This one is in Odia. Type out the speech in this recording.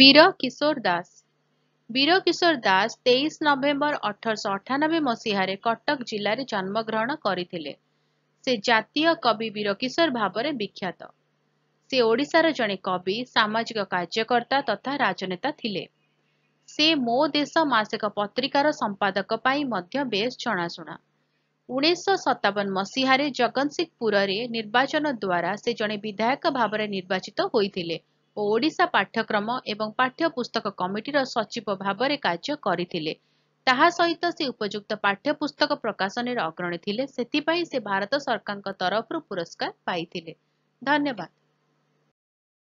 ବୀର କିଶୋର ଦାସ ବୀର କିଶୋର ଦାସ ତେଇଶ ନଭେମ୍ବର ଅଠରଶହ ଅଠାନବେ ମସିହାରେ କଟକ ଜିଲ୍ଲାରେ ଜନ୍ମ ଗ୍ରହଣ କରିଥିଲେ ସେ ଜାତୀୟ କବି ବୀର କିଶୋର ଭାବରେ ବିଖ୍ୟାତ ସେ ଓଡ଼ିଶାର ଜଣେ କବି ସାମାଜିକ କାର୍ଯ୍ୟକର୍ତ୍ତା ତଥା ରାଜନେତା ଥିଲେ ସେ ମୋ ଦେଶ ମାସିକ ପତ୍ରିକାର ସମ୍ପାଦକ ପାଇଁ ମଧ୍ୟ ବେଶ ଜଣାଶୁଣା ଉଣେଇଶହ ସତାବନ ମସିହାରେ ଜଗତସିଂହପୁରରେ ନିର୍ବାଚନ ଦ୍ଵାରା ସେ ଜଣେ ବିଧାୟକ ଭାବରେ ନିର୍ବାଚିତ ହୋଇଥିଲେ ଓ ଓଡ଼ିଶା ପାଠ୍ୟକ୍ରମ ଏବଂ ପାଠ୍ୟପୁସ୍ତକ କମିଟିର ସଚିବ ଭାବରେ କାର୍ଯ୍ୟ କରିଥିଲେ ତାହା ସହିତ ସେ ଉପଯୁକ୍ତ ପାଠ୍ୟପୁସ୍ତକ ପ୍ରକାଶନରେ ଅଗ୍ରଣୀ ଥିଲେ ସେଥିପାଇଁ ସେ ଭାରତ ସରକାରଙ୍କ ତରଫରୁ ପୁରସ୍କାର ପାଇଥିଲେ ଧନ୍ୟବାଦ